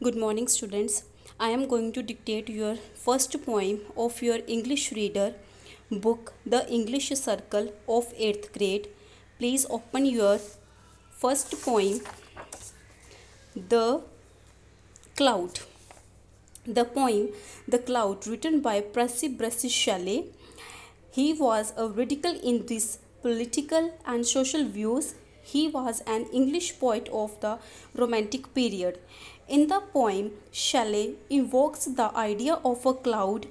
Good morning students. I am going to dictate your first poem of your English reader book The English Circle of 8th grade. Please open your first poem The Cloud. The poem The Cloud written by Prasib Shelley. He was a radical in his political and social views. He was an English poet of the Romantic period. In the poem, Shelley invokes the idea of a cloud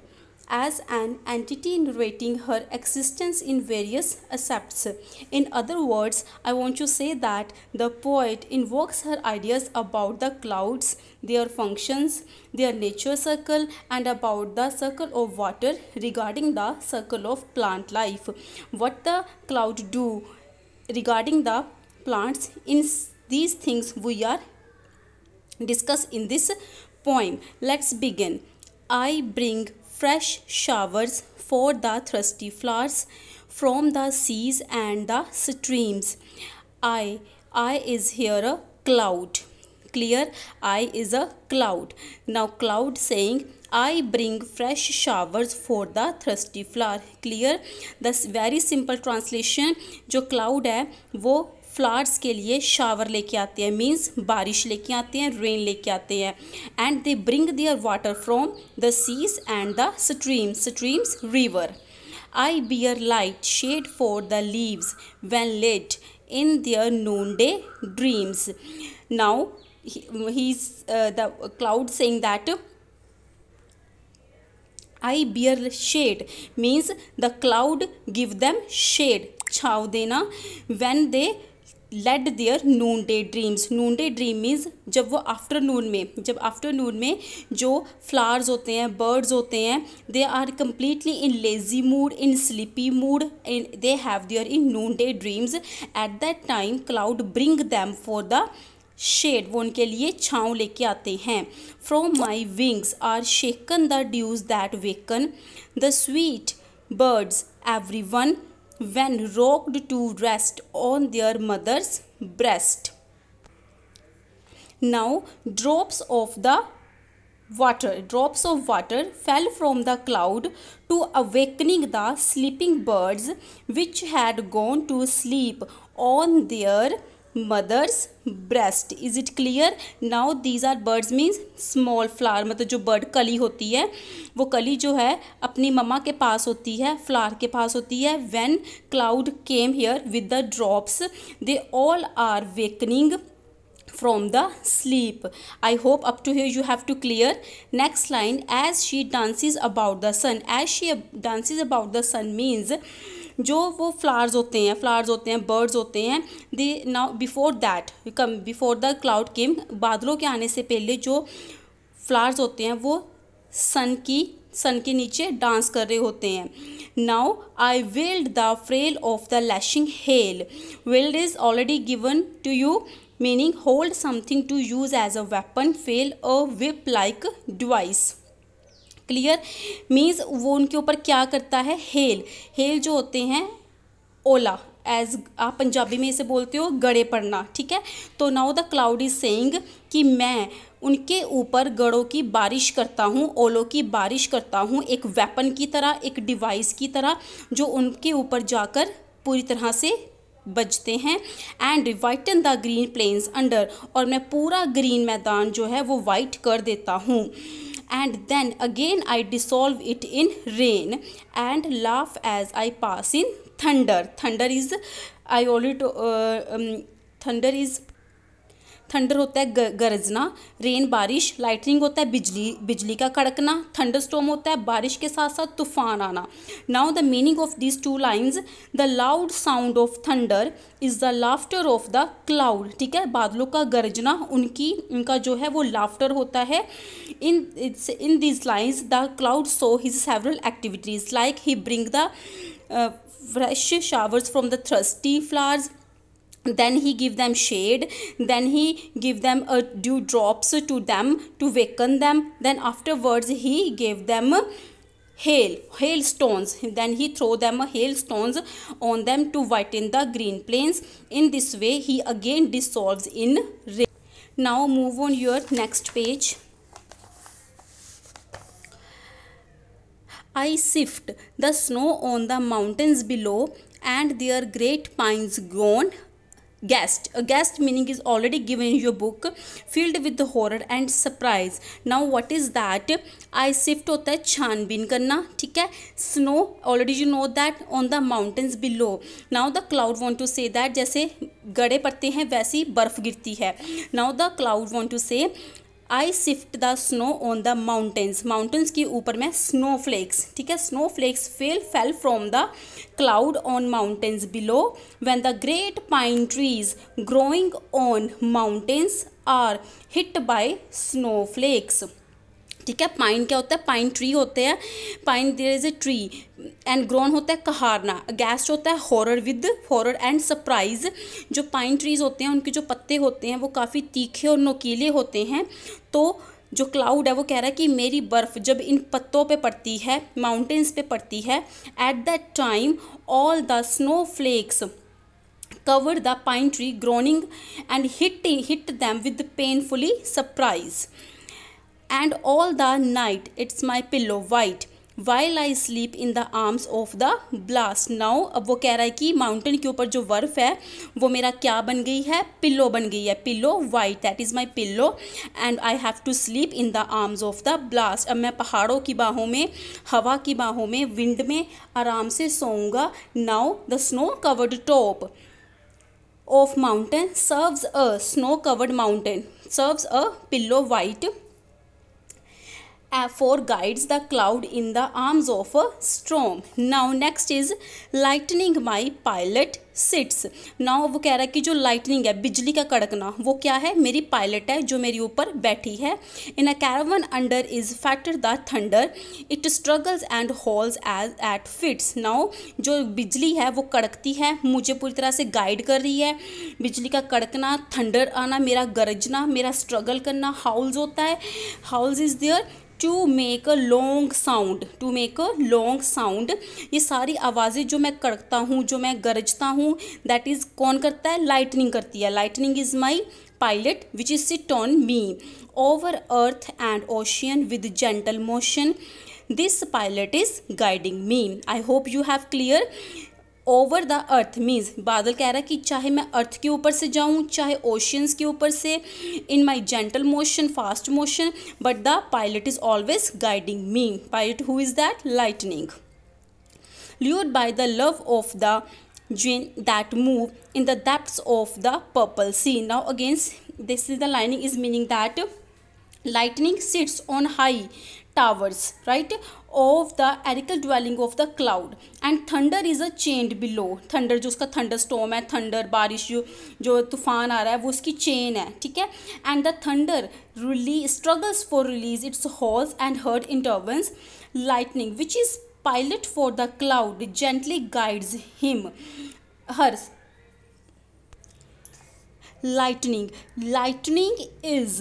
as an entity narrating her existence in various aspects. In other words, I want to say that the poet invokes her ideas about the clouds, their functions, their nature circle, and about the circle of water regarding the circle of plant life. What the cloud do regarding the plants in these things we are discuss in this poem. Let's begin. I bring fresh showers for the thirsty flowers from the seas and the streams. I, I is here a cloud. Clear, I is a cloud. Now cloud saying, I bring fresh showers for the thirsty flower. Clear, the very simple translation, jo cloud hai wo flowers के लिए shower लेके आते हैं means बारिश लेके आते हैं rain लेके आते हैं and they bring their water from the seas and the stream streams river I bear light shade for the leaves when laid in their noon day dreams now he the cloud saying that I bear shade means the cloud give them shade छाव देना when they laid their noon day dreams noon day dream means जब वो afternoon में जब afternoon में जो flowers होते हैं बर्ड्स होते हैं they are completely in lazy mood in sleepy mood in they have their in noon day dreams at that time cloud bring them for the shade वो उनके लिए छाँव लेके आते हैं from my wings are shaken the dews that waken the sweet birds every one when rocked to rest on their mother's breast. Now, drops of the water, drops of water fell from the cloud to awakening the sleeping birds which had gone to sleep on their mother's breast is it clear now these are birds means small flower मतलब जो bird कली होती है वो कली जो है अपनी ममा के पास होती है फ्लावर के पास होती है when cloud came here with the drops they all are wakening from the sleep I hope up to here you have to clear next line as she dances about the sun as she dances about the sun means जो वो flowers होते हैं flowers होते हैं birds होते हैं they now before that come before the cloud came बादलों के आने से पहले जो फ्लावर्स होते हैं वो सन की सन के नीचे डांस कर रहे होते हैं now I wield the flail of the lashing hail wield is already given to you meaning hold something to use as a weapon flail a whip like device clear means वो उनके ऊपर क्या करता है हेल हेल जो होते हैं ओला as आप पंजाबी में इसे बोलते हो गड़े पड़ना ठीक है तो now the cloud is saying कि मैं उनके ऊपर गड़ों की बारिश करता हूँ ओलों की बारिश करता हूँ एक वेपन की तरह एक डिवाइस की तरह जो उनके ऊपर जाकर पूरी तरह से बजते हैं and whiten the green plains under और मैं पूरा ग्रीन मैदान जो है वो वाइट कर देता हूँ and then again I dissolve it in rain and laugh as I pass in thunder. Thunder is, I already, uh, um, thunder is thunder होता है गरजना रेन बारिश लाइटनिंग होता है बिजली बिजली का कड़कना थंडर स्टॉम होता है बारिश के साथ साथ तूफान आना now the meaning of these two lines the loud sound of thunder is the laughter of the cloud ठीक है बादलों का गरजना उनकी उनका जो है वो लाफ्टर होता है in in these lines the cloud so his several activities like he bring the fresh showers from the thirsty flowers then he give them shade then he give them a dew drops to them to waken them then afterwards he gave them hail hailstones then he throw them hailstones on them to whiten the green plains in this way he again dissolves in rain now move on your next page i sift the snow on the mountains below and their great pines gone guest a guest meaning is already given in your book filled with the horror and surprise now what is that i shift hota hai chhanbin karna theek hai snow already you know that on the mountains below now the cloud want to say that jaise gade padte hain waisi barf girti hai now the cloud want to say I sift the snow on the mountains mountains के ऊपर मैं snow flakes ठीक है snow flakes fell fell from the cloud on mountains below when the great pine trees growing on mountains are hit by snow flakes ठीक है pine क्या होता है पाइन ट्री होते हैं pine there is a tree and groan होता है कहारना गैस्ट होता है horror with horror and surprise जो पाइन ट्रीज़ होते हैं उनके जो पत्ते होते हैं वो काफ़ी तीखे और नोकीले होते हैं तो जो क्लाउड है वो कह रहा है कि मेरी बर्फ़ जब इन पत्तों पे पड़ती है माउंटेन्स पे पड़ती है at that time all the snow flakes cover the pine tree groaning and hit hit them with painfully surprise and all the night it's my pillow white while I sleep in the arms of the blast now अब वो कह रहा है कि mountain के ऊपर जो बर्फ़ है वो मेरा क्या बन गई है पिल्लो बन गई है pillow white that is my pillow and I have to sleep in the arms of the blast अब मैं पहाड़ों की बाहों में हवा की बाहों में विंड में आराम से सोऊंगा now the snow covered top of mountain serves a snow covered mountain serves a pillow white afore guides the cloud in the arms of a storm now next is lightning my pilot sits now वो कह रहा है कि जो lightning है बिजली का कड़कना वो क्या है मेरी पायलट है जो मेरे ऊपर बैठी है in a cavern under is factor the thunder it struggles and howls as at fits now जो बिजली है वो कड़कती है मुझे पूरी तरह से गाइड कर रही है बिजली का कड़कना थंडर आना मेरा गरजना मेरा स्ट्रगल करना हाउल्स होता है howls is there to make a long sound to make a long sound ये सारी आवाज़ें जो मैं कड़कता हूँ जो मैं गरजता हूँ दैट इज़ कौन करता है लाइटनिंग करती है lightning is my pilot which is sit on me over earth and ocean with gentle motion this pilot is guiding me I hope you have clear over the earth means बादल कह रहा है कि चाहे मैं अर्थ के ऊपर से जाऊँ चाहे ओशियंस के ऊपर से in my gentle motion fast motion but the pilot is always guiding me pilot who is that lightning lured by the love of the jinn that move in the depth of the purple sea now against this is the lining is meaning that lightning sits on high towers right of the aerial dwelling of the cloud and thunder is a chained below thunder jo uska thunderstorm hai thunder barish jo jo तूफान aa raha hai wo uski chain hai theek hai and the thunder release struggles for release its horse and hurt intervenes lightning which is pilot for the cloud gently guides him her lightning lightning is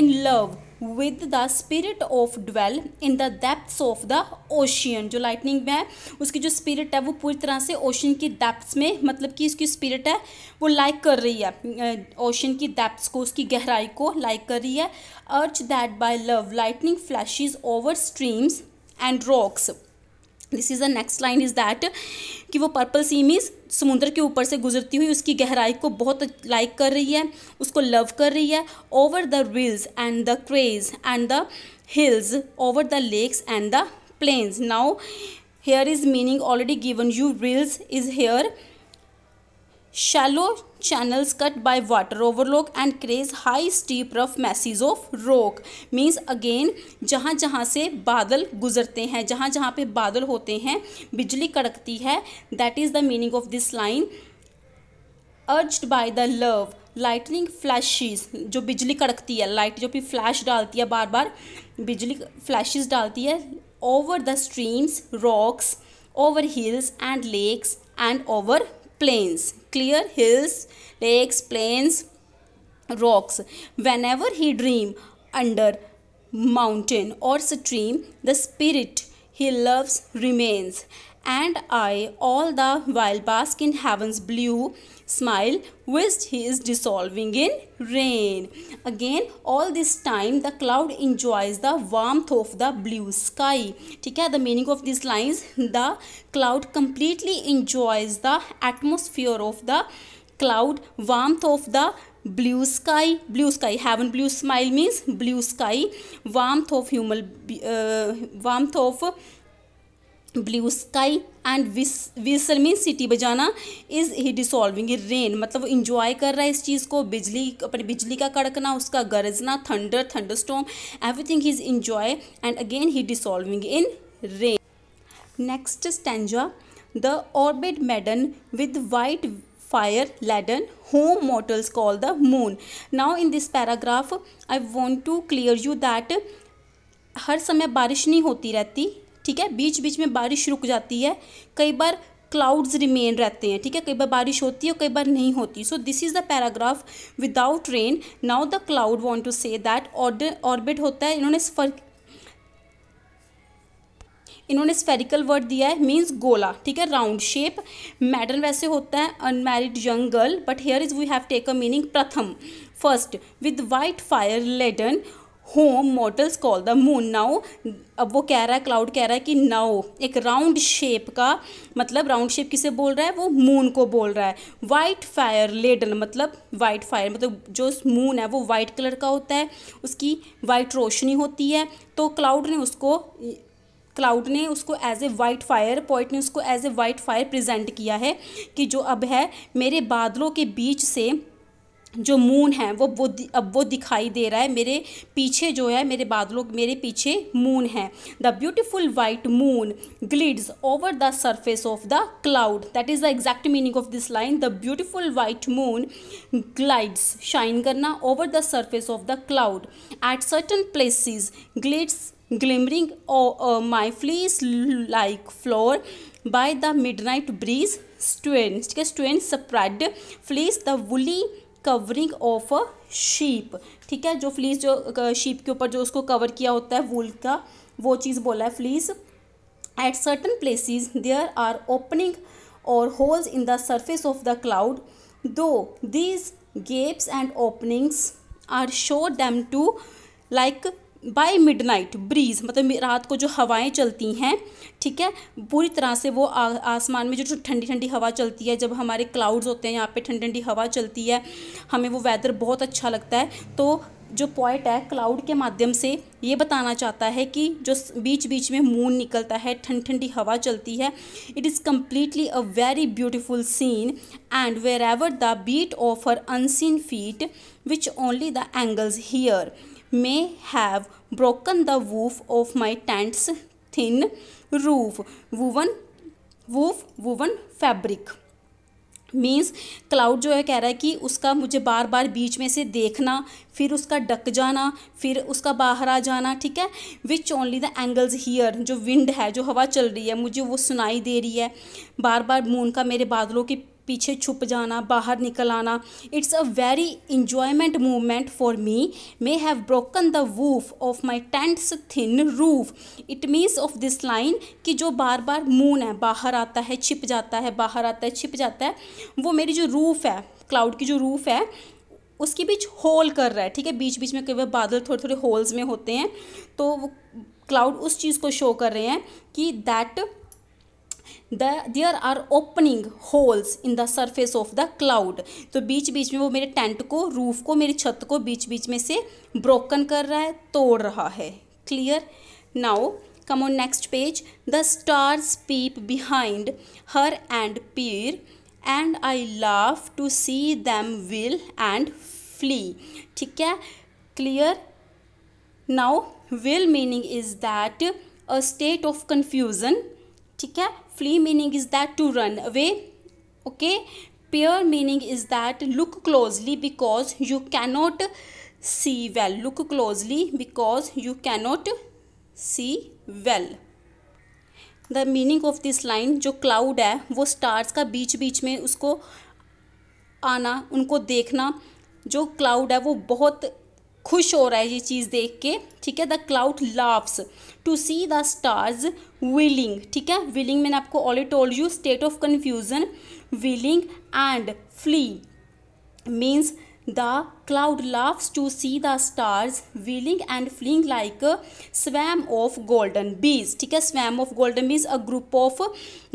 in love with the spirit of dwell in the depths of the ocean जो lightning में है उसकी जो spirit है वो पूरी तरह से ओशन की डेप्थ्स में मतलब कि उसकी स्पिरिट है वो लाइक कर रही है ओशन की डेप्थ्स को उसकी गहराई को लाइक कर रही है urge that by love lightning flashes over streams and rocks this is the next line is that कि वो पर्पल सी इज़ समुद्र के ऊपर से गुजरती हुई उसकी गहराई को बहुत लाइक कर रही है उसको लव कर रही है over the rills and the crags and the hills over the lakes and the plains now here is meaning already given you rills is here shallow channels cut by water overlook and creates high steep rough masses of rock means again जहाँ जहाँ से बादल गुजरते हैं जहाँ जहाँ पे बादल होते हैं बिजली कड़कती है that is the meaning of this line urged by the love lightning flashes जो बिजली कड़कती है लाइट जो भी फ्लैश डालती है बार बार बिजली फ्लैशेस डालती है over the streams rocks over hills and lakes and over plains, clear hills, lakes, plains, rocks. Whenever he dream under mountain or stream, the spirit he loves remains and I, all the while bask in heaven's blue smile, Whilst he is dissolving in rain. Again, all this time the cloud enjoys the warmth of the blue sky. Okay, the meaning of these lines, the cloud completely enjoys the atmosphere of the cloud, warmth of the blue sky blue sky heaven blue smile means blue sky warm of ह्यूमल uh, warmth blue sky and whistle mean सिटी बजाना is he dissolving rain मतलब वो enjoy कर रहा है इस चीज़ को बिजली अपनी बिजली का कड़कना उसका गरजना thunder thunder storm everything thing is enjoy and again he dissolving in rain next stanza the orbit maiden with white fire laden whom mortals call the moon now in this paragraph I want to clear you that हर समय बारिश नहीं होती रहती ठीक है बीच बीच में बारिश रुक जाती है कई बार क्लाउड्स रिमेन रहते हैं ठीक है कई बार बारिश होती है कई बार नहीं होती so this is the paragraph without rain now the cloud want to say that orbit होता है इन्होंने इन्होंने स्फेरिकल वर्ड दिया है मीन्स गोला ठीक है राउंड शेप मेडल वैसे होता है unmarried young girl but here is we have take a meaning प्रथम first with white fire laden whom mortals call the moon now अब वो कह रहा है क्लाउड कह रहा है कि नाउ एक राउंड शेप का मतलब राउंड शेप किसे बोल रहा है वो मून को बोल रहा है वाइट फायर लेडन मतलब वाइट फायर मतलब जो मून है वो वाइट कलर का होता है उसकी वाइट रोशनी होती है तो क्लाउड ने उसको क्लाउड ने उसको as a white fire point ने उसको as a white fire present किया है कि जो अब है मेरे बादलों के बीच से जो मून है वो वो अब वो दिखाई दे रहा है मेरे पीछे जो है मेरे बादलों मेरे पीछे मून है the beautiful white moon glides over the surface of the cloud that is the exact meaning of this line the beautiful white moon glides shine करना over the surface of the cloud at certain places glides glimmering oh, my fleece like floor by the midnight breeze strain ठीक है strain spread fleece the woolly covering of a sheep ठीक है जो fleece जो sheep uh, के ऊपर जो उसको कवर किया होता है वूल का वो चीज़ बोला है fleece at certain places there are opening और holes in the surface of the cloud though these gaps and openings are show them to like by midnight breeze मतलब रात को जो हवाएं चलती हैं ठीक है पूरी तरह से वो आ, आसमान में जो ठंडी ठंडी हवा चलती है जब हमारे क्लाउड्स होते हैं यहाँ पे ठंडी ठंडी हवा चलती है हमें वो वेदर बहुत अच्छा लगता है तो जो पॉइंट है क्लाउड के माध्यम से ये बताना चाहता है कि जो बीच बीच में मून निकलता है ठंड ठंडी हवा चलती है it is completely a very beautiful scene and wherever the beat of her unseen feet which only the angels hear may have broken the woof of my tent's thin roof woven woof woven fabric means cloud जो है कह रहा है कि उसका मुझे बार बार बीच में से देखना फिर उसका डक जाना फिर उसका बाहर आ जाना ठीक है which only the angels hear जो विंड है जो हवा चल रही है मुझे वो सुनाई दे रही है बार बार मून का मेरे बादलों की पीछे छुप जाना बाहर निकल आना it's a very enjoyment movement for me may have broken the woof of my tents thin roof it means of this line कि जो बार बार मून है बाहर आता है छिप जाता है बाहर आता है छिप जाता है वो मेरी जो रूफ़ है क्लाउड की जो रूफ़ है उसके बीच होल कर रहा है ठीक है बीच बीच में कई बार बादल थोड़े थोड़े होल्स में होते हैं तो वो क्लाउड उस चीज़ को शो कर रहे हैं कि that the there are opening holes in the surface of the cloud तो बीच बीच में वो मेरे टेंट को रूफ को मेरी छत को बीच बीच में से ब्रोकन कर रहा है तोड़ रहा है clear now come on next page the stars peep behind her and peer and I laugh to see them whirl and flee ठीक है clear now whirl meaning is that a state of confusion ठीक है flee meaning is that to run away okay peer meaning is that look closely because you cannot see well look closely because you cannot see well the meaning of this line जो cloud है वो stars का बीच बीच में उसको आना उनको देखना जो क्लाउड है वो बहुत खुश हो रहा है ये चीज़ देख के ठीक है the cloud laughs to see the stars whirling ठीक है विलिंग मैंने आपको already told you state of confusion whirling and flee means The cloud laughs to see the stars wheeling and fleeing like a swarm of golden bees ठीक है swarm of golden bees a group of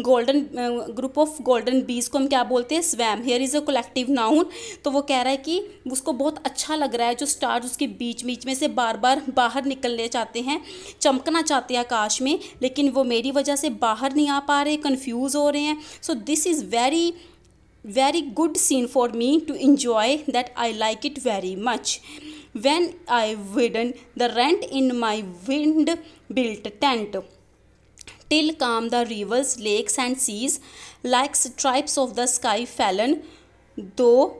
golden uh, group of golden bees को हम क्या बोलते हैं swarm here is a collective noun तो वो कह रहा है कि उसको बहुत अच्छा लग रहा है जो स्टार्स उसके बीच बीच में से बार बार बाहर निकलने चाहते हैं चमकना चाहते हैं आकाश में लेकिन वो मेरी वजह से बाहर नहीं आ पा रहे कन्फ्यूज़ हो रहे हैं so this is very very good scene for me to enjoy that I like it very much. When I widen the rent in my wind built tent till calm the rivers, lakes, and seas, like stripes of the sky fallen, though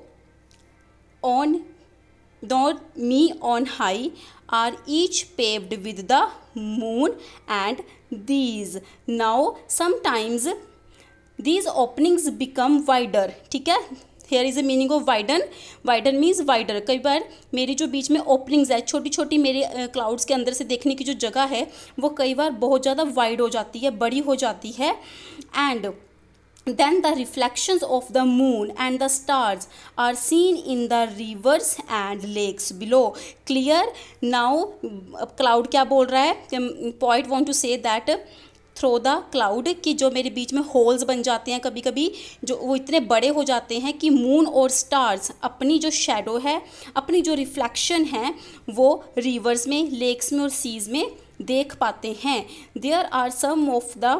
on though me on high are each paved with the moon and these. Now sometimes these openings become wider ठीक है here is a meaning of widen widen means wider कई बार मेरी जो बीच में openings है छोटी छोटी मेरे क्लाउड्स के अंदर से देखने की जो जगह है वो कई बार बहुत ज़्यादा वाइड हो जाती है बड़ी हो जाती है and then the reflections of the moon and the stars are seen in the rivers and lakes below clear now cloud क्या बोल रहा है point want to say that through the cloud कि जो मेरे बीच में होल्स बन जाते हैं कभी कभी जो वो इतने बड़े हो जाते हैं कि मून और स्टार्स अपनी जो शेडो है अपनी जो रिफ्लेक्शन है वो रिवर्स में लेक्स में और सीज़ में देख पाते हैं there are some of the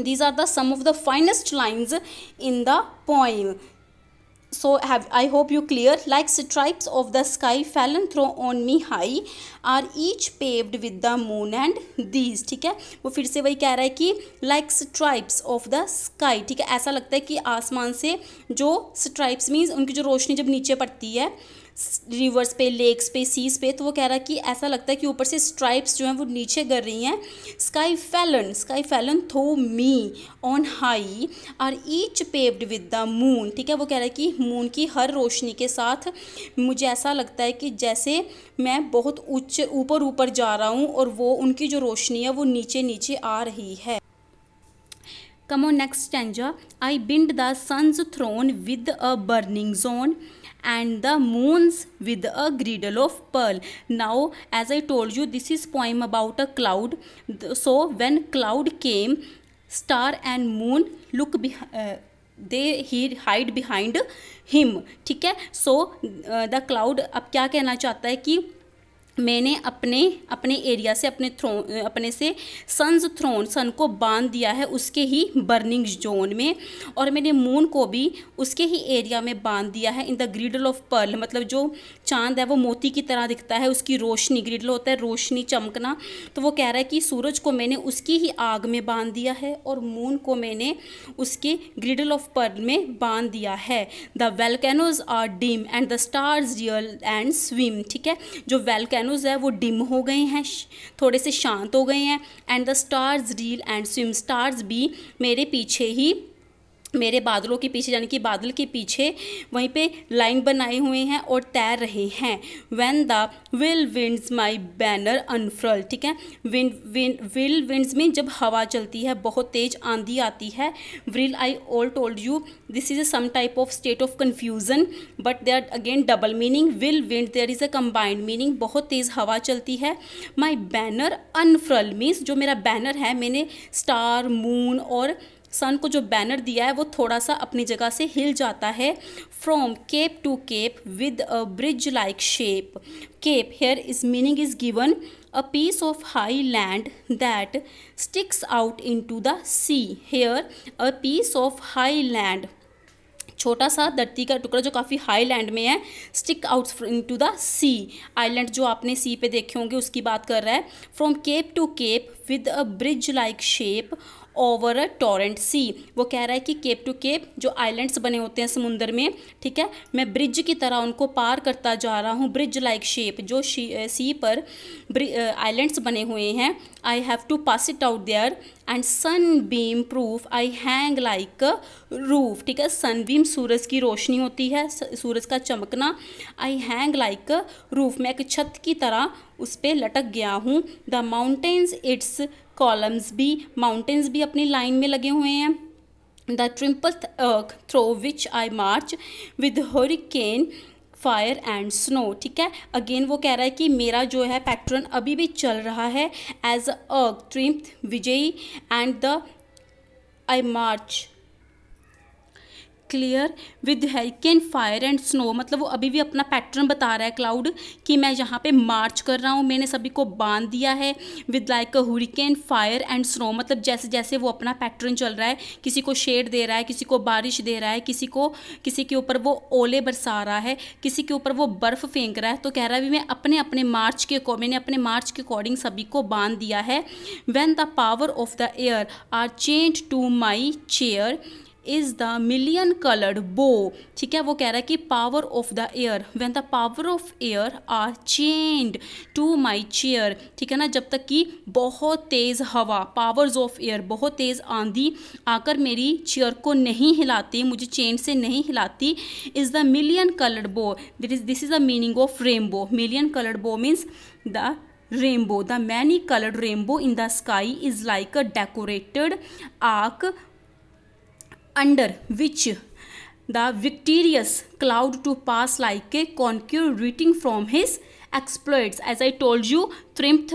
these are the some of the finest lines in the poem so have i hope you clear like stripes of the sky fallen through on me high are each paved with the moon and these ठीक है वो फिर से वही कह रहा है कि like stripes of the sky ठीक है ऐसा लगता है कि आसमान से जो stripes means उनकी जो रोशनी जब नीचे पड़ती है रिवर्स पे लेक्स पे सीज पे तो वो कह रहा है कि ऐसा लगता है कि ऊपर से स्ट्राइप्स जो हैं वो नीचे गिर रही हैं sky Fallon sky fallen through me on high are each paved with the moon ठीक है वो कह रहा है कि मून की हर रोशनी के साथ मुझे ऐसा लगता है कि जैसे मैं बहुत उच्च ऊपर ऊपर जा रहा हूँ और वो उनकी जो रोशनी है वो नीचे नीचे आ रही है come on next stanza I bind the sun's throne with a burning zone and the moons with a girdle of pearl now as i told you this is poem about a cloud so when cloud came star and moon look be, uh, they hid hide behind him ठीक है so uh, the cloud अब क्या कहना चाहता है कि मैंने अपने अपने एरिया से अपने थ्रो अपने से सन्स थ्रोन सन को बांध दिया है उसके ही बर्निंग जोन में और मैंने मून को भी उसके ही एरिया में बांध दिया है in the girdle of pearl मतलब जो चांद है वो मोती की तरह दिखता है उसकी रोशनी ग्रिडल होता है रोशनी चमकना तो वो कह रहा है कि सूरज को मैंने उसकी ही आग में बांध दिया है और मून को मैंने उसके ग्रिडल ऑफ पर्ल में बांध दिया है the volcanoes are dim and the stars reel and swim ठीक है जो वेलकैनो वोल्केनोज़ है वो डिम हो गए हैं थोड़े से शांत हो गए हैं and the stars deal and swim stars भी मेरे पीछे ही मेरे बादलों के पीछे यानी कि बादल के पीछे वहीं पे लाइन बनाए हुए हैं और तैर रहे हैं when the whirl winds my banner unfurl ठीक है विंड विंड विल विंड्स में जब हवा चलती है बहुत तेज आंधी आती है whirl I all told you this is a some type of state of confusion but they are again double meaning whirlwind there is a combined meaning बहुत तेज़ हवा चलती है माई बैनर अनफ्रल मीन्स जो मेरा बैनर है मैंने स्टार मून और सन को जो बैनर दिया है वो थोड़ा सा अपनी जगह से हिल जाता है from cape to cape with a bridge like shape cape here is meaning is given a piece of high land that sticks out into the sea here a piece of high land छोटा सा धरती का टुकड़ा जो काफ़ी high land में है stick out into the sea island जो आपने सी पे देखे होंगे उसकी बात कर रहा है from cape to cape with a bridge like shape over a torrent sea वो कह रहा है कि केप टू केप जो आइलैंड्स बने होते हैं समुंदर में ठीक है मैं ब्रिज की तरह उनको पार करता जा रहा हूँ ब्रिज लाइक शेप जो सी पर आइलैंड्स बने हुए हैं I have to pass it out there and sunbeam proof I hang like roof ठीक है सन बीम सूरज की रोशनी होती है सूरज का चमकना आई हैंग लाइक रूफ मैं एक छत की तरह उस पर लटक गया हूँ द माउंटेन्स इट्स कॉलम्स भी माउंटेन्स भी अपनी लाइन में लगे हुए हैं the triumphal arch through which I march with hurricane fire and snow ठीक है अगेन वो कह रहा है कि मेरा जो है पैटर्न अभी भी चल रहा है एज अ अर्थ ट्रिम्प विजयी and the I march clear with hurricane fire and snow मतलब वो अभी भी अपना पैटर्न बता रहा है क्लाउड कि मैं यहाँ पे मार्च कर रहा हूँ मैंने सभी को बांध दिया है with like a hurricane fire and snow मतलब जैसे जैसे वो अपना पैटर्न चल रहा है किसी को शेड दे रहा है किसी को बारिश दे रहा है किसी को किसी के ऊपर वो ओले बरसा रहा है किसी के ऊपर वो बर्फ़ फेंक रहा है तो कह रहा है भी मैं अपने अपने मार्च के मैंने अपने मार्च के अकॉर्डिंग सभी को बांध दिया है when the power of the air are chained to my chair is the million coloured bow ठीक है वो कह रहा है कि power of the air when the power of air are chained to my chair ठीक है ना जब तक कि बहुत तेज़ हवा पावर्स ऑफ एयर बहुत तेज़ आंधी आकर मेरी चेयर को नहीं हिलाती मुझे चेन से नहीं हिलाती is the million coloured bow that is this is the meaning of rainbow million coloured bow means the rainbow the many coloured rainbow in the sky is like a decorated arch under which the victorious cloud to pass like a conqueror returning from his exploits as I told you triumph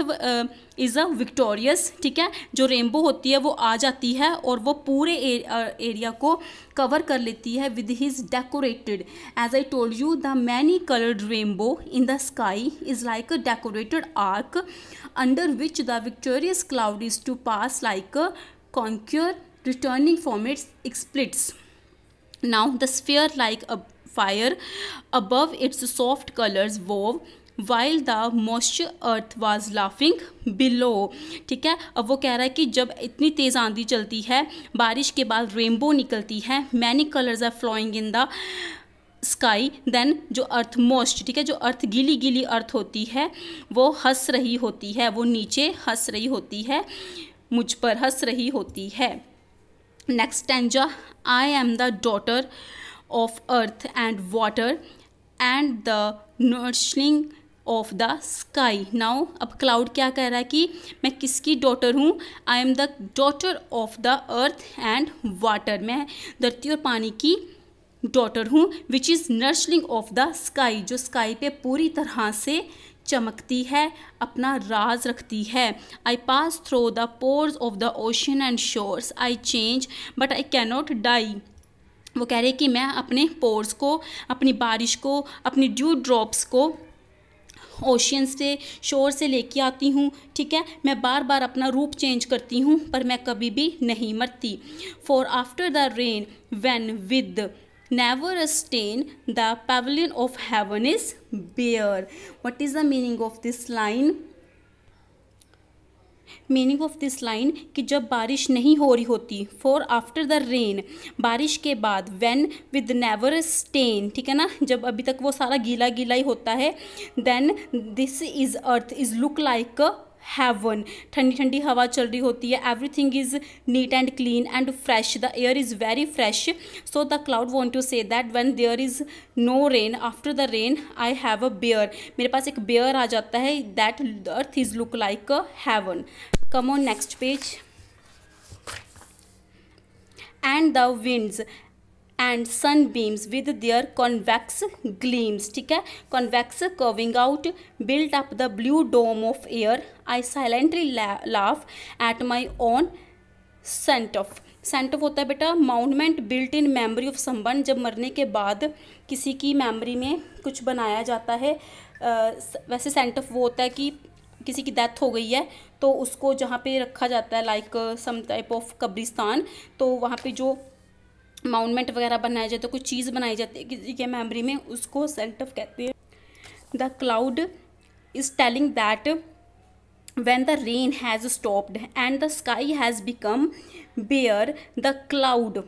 is a victorious ठीक है जो rainbow होती है वो आ जाती है और वो पूरे एरिया को कवर कर लेती है with his decorated as I told you the many coloured rainbow in the sky is like a decorated arch under which the victorious cloud is to pass like a conqueror returning from its splits. Now the sphere like a fire above its soft colors wove while the moisture earth was laughing below ठीक है अब वो कह रहा है कि जब इतनी तेज़ आंधी चलती है बारिश के बाद रेनबो निकलती है many colours are flowing in the sky then जो अर्थ मोस्ट ठीक है जो अर्थ गीली गीली अर्थ होती है वो हंस रही होती है वो नीचे हंस रही होती है मुझ पर हंस रही होती है next stanza I am the daughter of earth and water and the nourishing of the sky now अब क्लाउड क्या कह रहा है कि मैं किसकी डॉटर हूँ I am the daughter of the earth and water मैं धरती और पानी की डॉटर हूँ which is nursling of the sky जो स्काई पे पूरी तरह से चमकती है अपना राज रखती है I pass through the pores of the ocean and shores I change but I cannot die वो कह रहे कि मैं अपने पोर्स को अपनी बारिश को अपनी ड्यू ड्रॉप्स को ओशियन से शोर से लेके आती हूँ ठीक है मैं बार बार अपना रूप चेंज करती हूँ पर मैं कभी भी नहीं मरती for after the rain when with never stain the pavilion of heaven is bare what is the meaning of this line meaning of this line कि जब बारिश नहीं हो रही होती फॉर आफ्टर द रेन बारिश के बाद वैन विद नेवर स्टेन ठीक है ना जब अभी तक वो सारा गीला गीला ही होता है then this is earth is look like heaven ठंडी ठंडी हवा चल रही होती है everything is neat and clean and fresh the air is very fresh so the cloud want to say that when there is no rain after the rain I have a bare मेरे पास एक bare आ जाता है that the earth is look like a heaven come on next page and the winds and sunbeams with their convex gleams ठीक है convex curving out build up the blue dome of air I silently laugh at my own cenotaph cenotaph होता है बेटा monument built in memory of संबंध जब मरने के बाद किसी की मेमोरी में कुछ बनाया जाता है आ, वैसे सेंट ऑफ वो होता है कि किसी की डेथ हो गई है तो उसको जहाँ पे रखा जाता है लाइक सम टाइप ऑफ कब्रिस्तान तो वहाँ पे जो माउंटमेंट वगैरह बनाया जाता है कोई चीज़ बनाई जाती है किसी के मेमोरी में उसको सेंटअप कहते हैं the cloud is telling that when the rain has stopped and the sky has become bare the cloud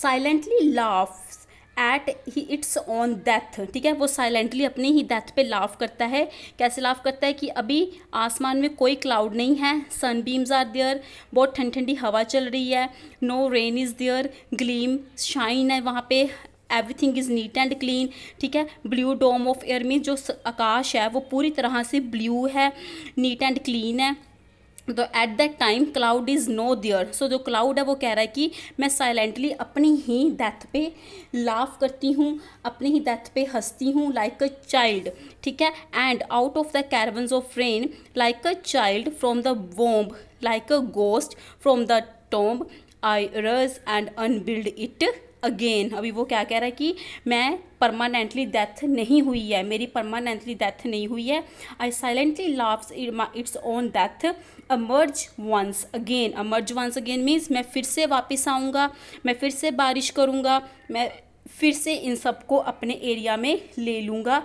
silently laughs at he its own death ठीक है वो साइलेंटली अपनी ही डेथ पे लाफ करता है कैसे लाफ करता है कि अभी आसमान में कोई क्लाउड नहीं है सन बीम्स आर देयर बहुत ठंडी ठंडी हवा चल रही है no rain is there gleam shine है वहाँ पे everything is neat and clean ठीक है ब्लू डोम ऑफ एयर में जो आकाश है वो पूरी तरह से ब्लू है नीट एंड क्लीन है तो at that time cloud is no there so जो क्लाउड है वो कह रहा है कि मैं साइलेंटली अपनी ही डेथ पे लाफ करती हूँ अपनी ही डेथ पे हंसती हूँ लाइक अ चाइल्ड ठीक है and out of the caverns of rain like a child from the womb like a ghost from the tomb I arise and unbilled it again अभी वो क्या कह रहा है कि मैं परमानेंटली डेथ नहीं हुई है मेरी परमानेंटली डेथ नहीं हुई है I silently laughs its own death emerge once again emerge once again means मैं फिर से वापस आऊँगा मैं फिर से बारिश करूँगा मैं फिर से इन सबको अपने एरिया में ले लूँगा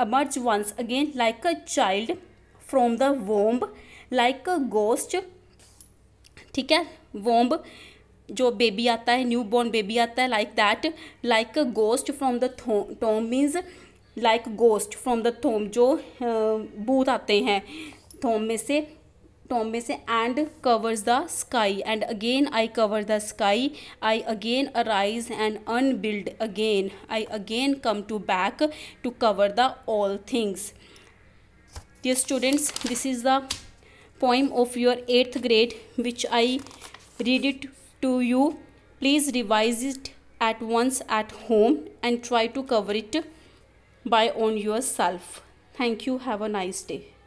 emerge once again like a child from the womb like a ghost ठीक है वोम्ब जो बेबी आता है न्यू बॉर्न बेबी आता है like that like a ghost from the tomb means like ghost from the tomb जो भूत आते हैं थोम में से टोम में से and covers the sky and again I cover the sky I again arise and unbuild again I again come to back to cover the all things dear students this is the poem of your eighth grade which I read it to you. Please revise it at once at home and try to cover it by on yourself. Thank you. Have a nice day.